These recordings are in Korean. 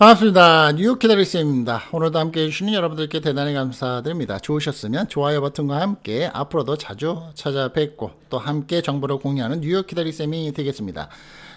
반갑습니다. 뉴욕 키다리쌤입니다. 오늘도 함께 해주시는 여러분들께 대단히 감사드립니다. 좋으셨으면 좋아요 버튼과 함께 앞으로도 자주 찾아뵙고 또 함께 정보를 공유하는 뉴욕 키다리쌤이 되겠습니다.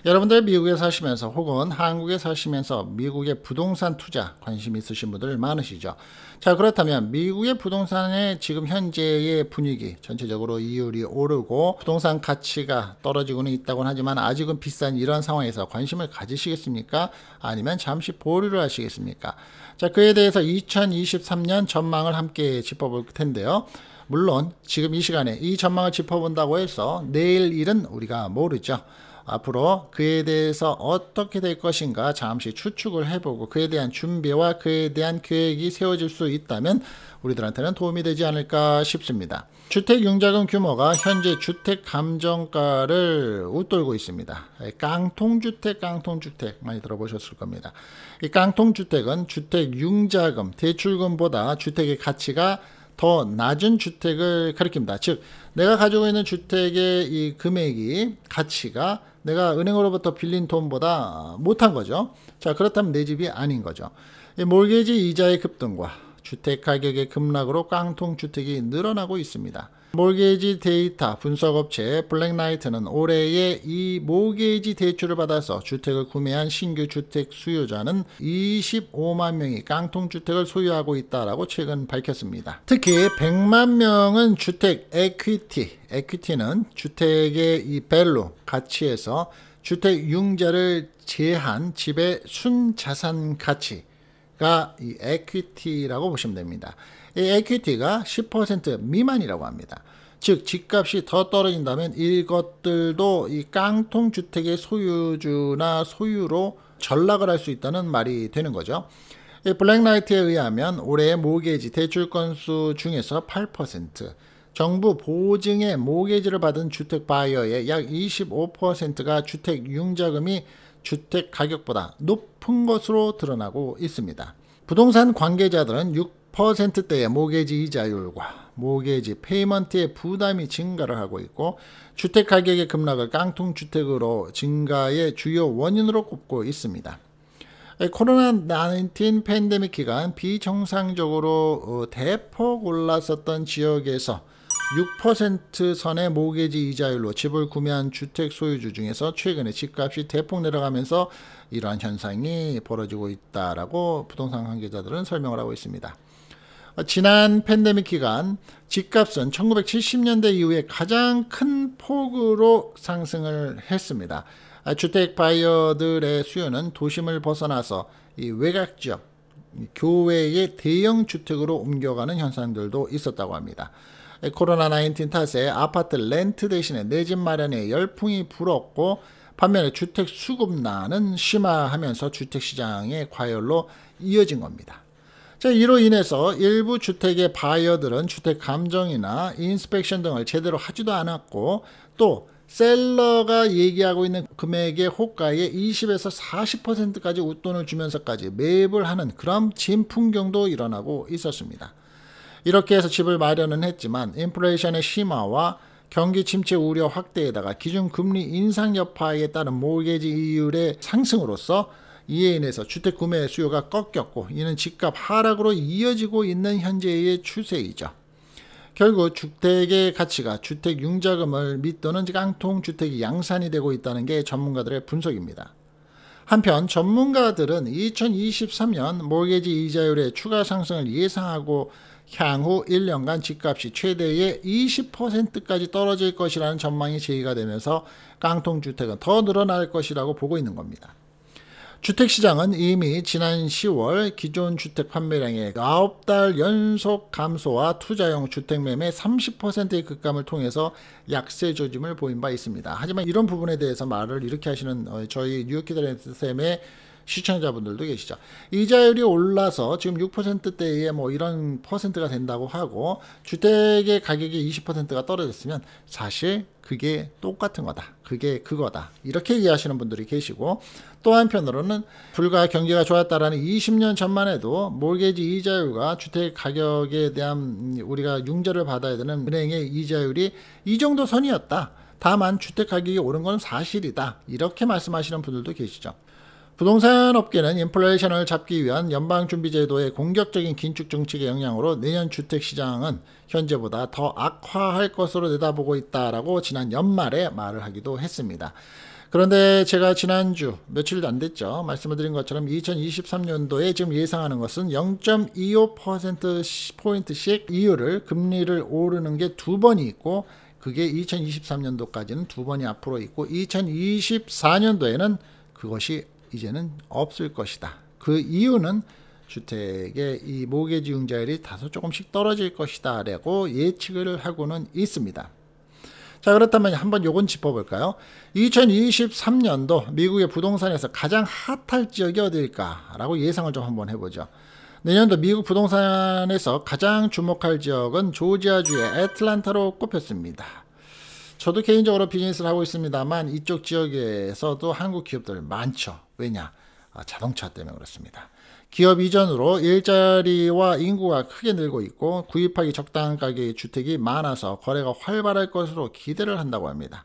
여러분들 미국에 사시면서 혹은 한국에 사시면서 미국의 부동산 투자 관심 있으신 분들 많으시죠? 자 그렇다면 미국의 부동산의 지금 현재의 분위기 전체적으로 이율이 오르고 부동산 가치가 떨어지고는 있다곤 하지만 아직은 비싼 이런 상황에서 관심을 가지시겠습니까? 아니면 잠시 보 고려를 하시겠습니까? 자, 그에 대해서 2023년 전망을 함께 짚어볼 텐데요. 물론 지금 이 시간에 이 전망을 짚어본다고 해서 내일 일은 우리가 모르죠. 앞으로 그에 대해서 어떻게 될 것인가 잠시 추측을 해보고 그에 대한 준비와 그에 대한 계획이 세워질 수 있다면 우리들한테는 도움이 되지 않을까 싶습니다. 주택융자금 규모가 현재 주택 감정가를 웃돌고 있습니다. 깡통주택, 깡통주택 많이 들어보셨을 겁니다. 이 깡통주택은 주택융자금, 대출금보다 주택의 가치가 더 낮은 주택을 가리킵니다. 즉 내가 가지고 있는 주택의 이 금액이 가치가 내가 은행으로부터 빌린 돈보다 못한 거죠. 자 그렇다면 내 집이 아닌 거죠. 몰개지 이자의 급등과 주택 가격의 급락으로 깡통 주택이 늘어나고 있습니다. 모게이지 데이터 분석업체 블랙나이트는 올해에 이 모게이지 대출을 받아서 주택을 구매한 신규 주택 수요자는 25만 명이 깡통주택을 소유하고 있다라고 최근 밝혔습니다. 특히 100만 명은 주택 에퀴티, 에퀴티는 주택의 이 밸류, 가치에서 주택 융자를 제한 집의 순자산 가치, 가이 에퀴티라고 보시면 됩니다. 이 에퀴티가 10% 미만이라고 합니다. 즉 집값이 더 떨어진다면 이것들도 이 깡통 주택의 소유주나 소유로 전락을 할 수 있다는 말이 되는 거죠. 블랙라이트에 의하면 올해 모게지 대출 건수 중에서 8%, 정부 보증의 모게지를 받은 주택 바이어의 약 25%가 주택 융자금이 주택 가격보다 높은 것으로 드러나고 있습니다. 부동산 관계자들은 6%대의 모계지 이자율과 모계지 페이먼트의 부담이 증가를 하고 있고 주택 가격의 급락을 깡통 주택으로 증가의 주요 원인으로 꼽고 있습니다. 예, 코로나19 팬데믹 기간 비정상적으로 어, 대폭 올랐었던 지역에서 6% 선의 모게지 이자율로 집을 구매한 주택 소유주 중에서 최근에 집값이 대폭 내려가면서 이러한 현상이 벌어지고 있다라고 부동산 관계자들은 설명을 하고 있습니다. 지난 팬데믹 기간 집값은 1970년대 이후에 가장 큰 폭으로 상승을 했습니다. 주택 바이어들의 수요는 도심을 벗어나서 이 외곽 지역, 교외의 대형 주택으로 옮겨가는 현상들도 있었다고 합니다. 코로나 19 탓에 아파트 렌트 대신에 내 집 마련에 열풍이 불었고 반면에 주택 수급난은 심화하면서 주택 시장의 과열로 이어진 겁니다. 자, 이로 인해서 일부 주택의 바이어들은 주택 감정이나 인스펙션 등을 제대로 하지도 않았고 또 셀러가 얘기하고 있는 금액의 호가의 20에서 40%까지 웃돈을 주면서까지 매입을 하는 그런 진풍경도 일어나고 있었습니다. 이렇게 해서 집을 마련은 했지만 인플레이션의 심화와 경기 침체 우려 확대에다가 기준 금리 인상 여파에 따른 모기지 이율의 상승으로서 이에 인해서 주택 구매 수요가 꺾였고 이는 집값 하락으로 이어지고 있는 현재의 추세이죠. 결국 주택의 가치가 주택 융자금을 밑도는 깡통 주택이 양산이 되고 있다는 게 전문가들의 분석입니다. 한편 전문가들은 2023년 모기지 이자율의 추가 상승을 예상하고 향후 1년간 집값이 최대의 20%까지 떨어질 것이라는 전망이 제기가 되면서 깡통주택은 더 늘어날 것이라고 보고 있는 겁니다. 주택시장은 이미 지난 10월 기존 주택 판매량의 9달 연속 감소와 투자용 주택 매매 30%의 급감을 통해서 약세 조짐을 보인 바 있습니다. 하지만 이런 부분에 대해서 말을 이렇게 하시는 어, 저희 뉴욕키드랜드쌤의 시청자분들도 계시죠. 이자율이 올라서 지금 6%대에 뭐 이런 퍼센트가 된다고 하고 주택의 가격이 20%가 떨어졌으면 사실 그게 똑같은 거다. 그게 그거다. 이렇게 이해하시는 분들이 계시고 또 한편으로는 불과 경제가 좋았다라는 20년 전만 해도 몰개지 이자율과 주택 가격에 대한 우리가 융자를 받아야 되는 은행의 이자율이 이 정도 선이었다. 다만 주택 가격이 오른 건 사실이다. 이렇게 말씀하시는 분들도 계시죠. 부동산 업계는 인플레이션을 잡기 위한 연방준비제도의 공격적인 긴축 정책의 영향으로 내년 주택시장은 현재보다 더 악화할 것으로 내다보고 있다라고 지난 연말에 말을 하기도 했습니다. 그런데 제가 지난주 며칠도 안 됐죠. 말씀을 드린 것처럼 2023년도에 지금 예상하는 것은 0.25%포인트씩 이유를 금리를 오르는 게 두 번이 있고 그게 2023년도까지는 두 번이 앞으로 있고 2024년도에는 그것이 이제는 없을 것이다. 그 이유는 주택의 이 모계지용자율이 다소 조금씩 떨어질 것이다 라고 예측을 하고는 있습니다. 자 그렇다면 한번 요건 짚어볼까요? 2023년도 미국의 부동산에서 가장 핫할 지역이 어디일까 라고 예상을 좀 한번 해보죠. 내년도 미국 부동산에서 가장 주목할 지역은 조지아주의 애틀란타로 꼽혔습니다. 저도 개인적으로 비즈니스를 하고 있습니다만 이쪽 지역에서도 한국 기업들 많죠. 왜냐? 아, 자동차 때문에 그렇습니다. 기업 이전으로 일자리와 인구가 크게 늘고 있고 구입하기 적당한 가격의 주택이 많아서 거래가 활발할 것으로 기대를 한다고 합니다.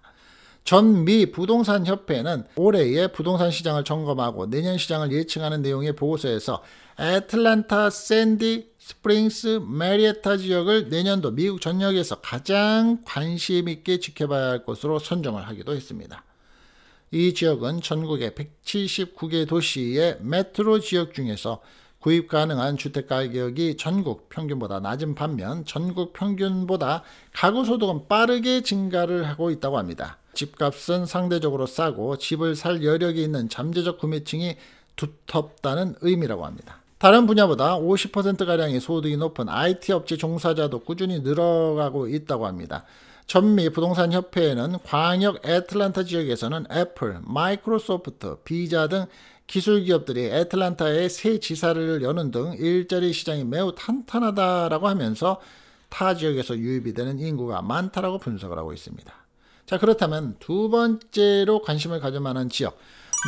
전미 부동산협회는 올해의 부동산 시장을 점검하고 내년 시장을 예측하는 내용의 보고서에서 애틀란타, 샌디, 스프링스, 메리에타 지역을 내년도 미국 전역에서 가장 관심 있게 지켜봐야 할 곳으로 선정을 하기도 했습니다. 이 지역은 전국의 179개 도시의 메트로 지역 중에서 구입 가능한 주택가격이 전국 평균보다 낮은 반면 전국 평균보다 가구 소득은 빠르게 증가를 하고 있다고 합니다. 집값은 상대적으로 싸고 집을 살 여력이 있는 잠재적 구매층이 두텁다는 의미라고 합니다. 다른 분야보다 50%가량이 소득이 높은 IT 업체 종사자도 꾸준히 늘어가고 있다고 합니다. 전미 부동산 협회에는 광역 애틀란타 지역에서는 애플, 마이크로소프트, 비자 등 기술 기업들이 애틀란타에 새 지사를 여는 등 일자리 시장이 매우 탄탄하다라고 하면서 타 지역에서 유입이 되는 인구가 많다라고 분석을 하고 있습니다. 자, 그렇다면 두 번째로 관심을 가져 만한 지역.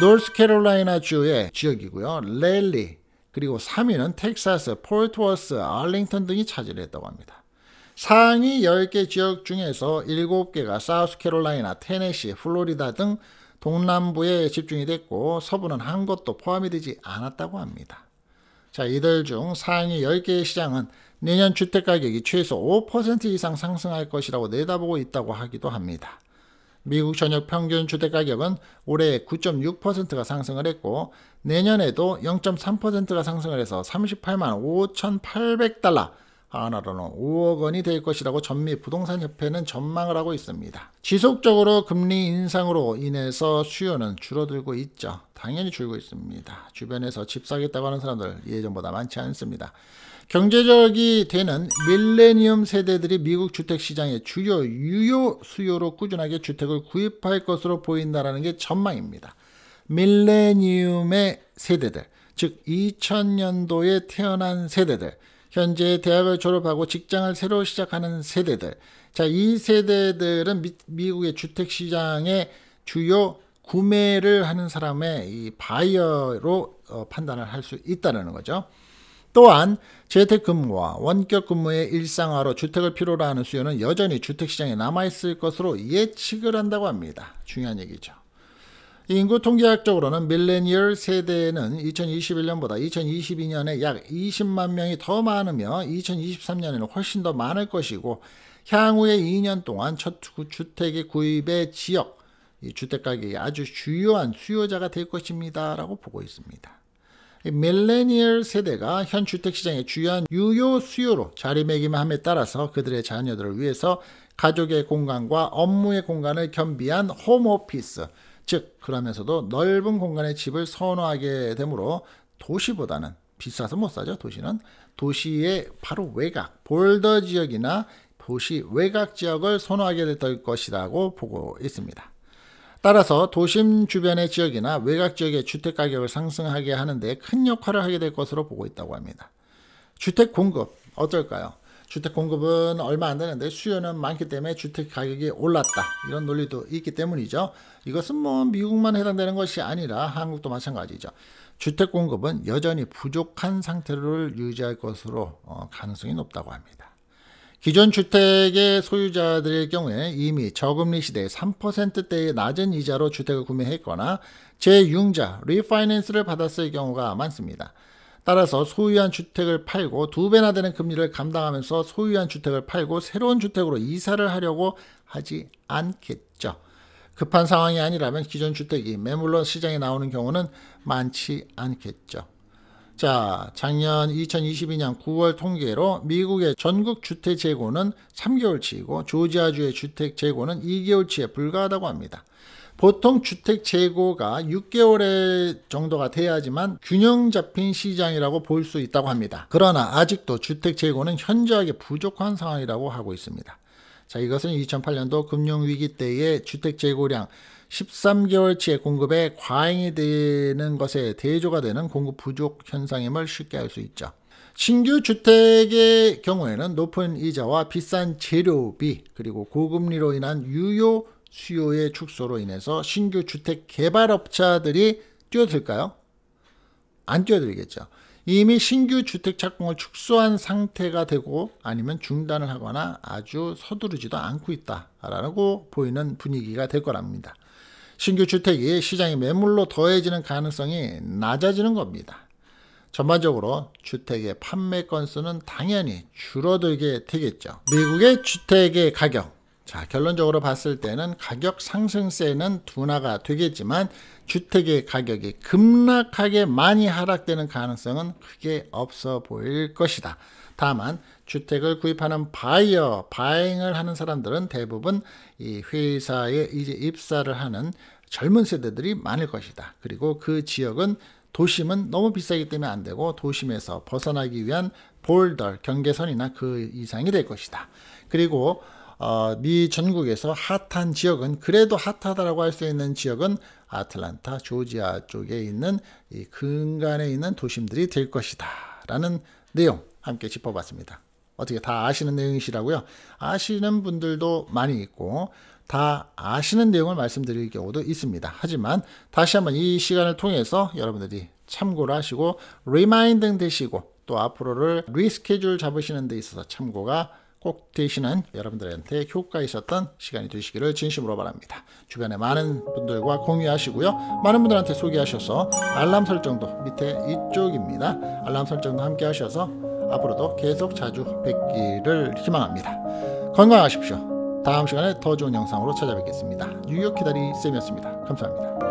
노스캐롤라이나 주의 지역이고요. 랠리, 그리고 3위는 텍사스, 폴트워스, 알링턴 등이 차지를 했다고 합니다. 상위 10개 지역 중에서 7개가 사우스캐롤라이나, 테네시, 플로리다 등 동남부에 집중이 됐고 서부는 한 곳도 포함이 되지 않았다고 합니다. 자, 이들 중 상위 10개의 시장은 내년 주택가격이 최소 5% 이상 상승할 것이라고 내다보고 있다고 하기도 합니다. 미국 전역 평균 주택가격은 올해 9.6%가 상승을 했고 내년에도 0.3%가 상승을 해서 38만 5,800달러 하나로는 5억 원이 될 것이라고 전미 부동산 협회는 전망을 하고 있습니다. 지속적으로 금리 인상으로 인해서 수요는 줄어들고 있죠. 당연히 줄고 있습니다. 주변에서 집 사겠다고 하는 사람들 예전보다 많지 않습니다. 경제적이 되는 밀레니엄 세대들이 미국 주택시장의 주요 유효 수요로 꾸준하게 주택을 구입할 것으로 보인다는 게 전망입니다. 밀레니엄의 세대들, 즉 2000년도에 태어난 세대들, 현재 대학을 졸업하고 직장을 새로 시작하는 세대들. 자, 이 세대들은 미, 미 국의 주택 시장의 주요 구매를 하는 사람의 이 바이어로 어, 판단을 할 수 있다는 거죠. 또한 재택근무와 원격근무의 일상화로 주택을 필요로 하는 수요는 여전히 주택시장에 남아있을 것으로 예측을 한다고 합니다. 중요한 얘기죠. 인구 통계학적으로는 밀레니얼 세대는 2021년보다 2022년에 약 20만 명이 더 많으며 2023년에는 훨씬 더 많을 것이고 향후에 2년 동안 첫 주택의 구입의 지역, 이 주택가격이 아주 주요한 수요자가 될 것입니다. 라고 보고 있습니다. 밀레니얼 세대가 현 주택시장의 주요한 유효 수요로 자리매김함에 따라서 그들의 자녀들을 위해서 가족의 공간과 업무의 공간을 겸비한 홈오피스, 즉 그러면서도 넓은 공간의 집을 선호하게 되므로 도시보다는 비싸서 못 사죠 도시는 도시의 바로 외곽 볼더 지역이나 도시 외곽 지역을 선호하게 될 것이라고 보고 있습니다. 따라서 도심 주변의 지역이나 외곽 지역의 주택 가격을 상승하게 하는 데 큰 역할을 하게 될 것으로 보고 있다고 합니다. 주택 공급 어떨까요? 주택 공급은 얼마 안 되는데 수요는 많기 때문에 주택 가격이 올랐다. 이런 논리도 있기 때문이죠. 이것은 뭐 미국만 해당되는 것이 아니라 한국도 마찬가지죠. 주택 공급은 여전히 부족한 상태를 유지할 것으로 어, 가능성이 높다고 합니다. 기존 주택의 소유자들의 경우에 이미 저금리 시대에 3%대의 낮은 이자로 주택을 구매했거나 제융자, 리파이낸스를 받았을 경우가 많습니다. 따라서 소유한 주택을 팔고 두 배나 되는 금리를 감당하면서 소유한 주택을 팔고 새로운 주택으로 이사를 하려고 하지 않겠죠. 급한 상황이 아니라면 기존 주택이 매물로 시장에 나오는 경우는 많지 않겠죠. 자, 작년 2022년 9월 통계로 미국의 전국 주택 재고는 3개월치이고 조지아주의 주택 재고는 2개월치에 불과하다고 합니다. 보통 주택 재고가 6개월 정도가 돼야지만 균형 잡힌 시장이라고 볼 수 있다고 합니다. 그러나 아직도 주택 재고는 현저하게 부족한 상황이라고 하고 있습니다. 자, 이것은 2008년도 금융위기 때의 주택 재고량 13개월치의 공급에 과잉이 되는 것에 대조가 되는 공급 부족 현상임을 쉽게 알 수 있죠. 신규 주택의 경우에는 높은 이자와 비싼 재료비 그리고 고금리로 인한 유효 수요의 축소로 인해서 신규 주택 개발 업자들이 뛰어들까요? 안 뛰어들겠죠. 이미 신규 주택 착공을 축소한 상태가 되고 아니면 중단을 하거나 아주 서두르지도 않고 있다라고 보이는 분위기가 될 거랍니다. 신규 주택이 시장에 매물로 더해지는 가능성이 낮아지는 겁니다. 전반적으로 주택의 판매 건수는 당연히 줄어들게 되겠죠. 미국의 주택의 가격 자, 결론적으로 봤을 때는 가격 상승세는 둔화가 되겠지만 주택의 가격이 급락하게 많이 하락되는 가능성은 크게 없어 보일 것이다. 다만 주택을 구입하는 바이어, 바잉을 하는 사람들은 대부분 이 회사에 이제 입사를 하는 젊은 세대들이 많을 것이다. 그리고 그 지역은 도심은 너무 비싸기 때문에 안 되고 도심에서 벗어나기 위한 볼더 경계선이나 그 이상이 될 것이다. 그리고 어, 미 전국에서 핫한 지역은 그래도 핫하다라고 할 수 있는 지역은 아틀란타, 조지아 쪽에 있는 이 근간에 있는 도심들이 될 것이다. 라는 내용 함께 짚어봤습니다. 어떻게 다 아시는 내용이시라고요? 아시는 분들도 많이 있고 다 아시는 내용을 말씀드릴 경우도 있습니다. 하지만 다시 한번 이 시간을 통해서 여러분들이 참고를 하시고 리마인딩 되시고 또 앞으로를 리스케줄 잡으시는 데 있어서 참고가 꼭대신는 여러분들한테 효과 있었던 시간이 되시기를 진심으로 바랍니다. 주변에 많은 분들과 공유하시고요. 많은 분들한테 소개하셔서 알람 설정도 밑에 이쪽입니다. 알람 설정도 함께 하셔서 앞으로도 계속 자주 뵙기를 희망합니다. 건강하십시오. 다음 시간에 더 좋은 영상으로 찾아뵙겠습니다. 뉴욕 기다리 쌤이었습니다. 감사합니다.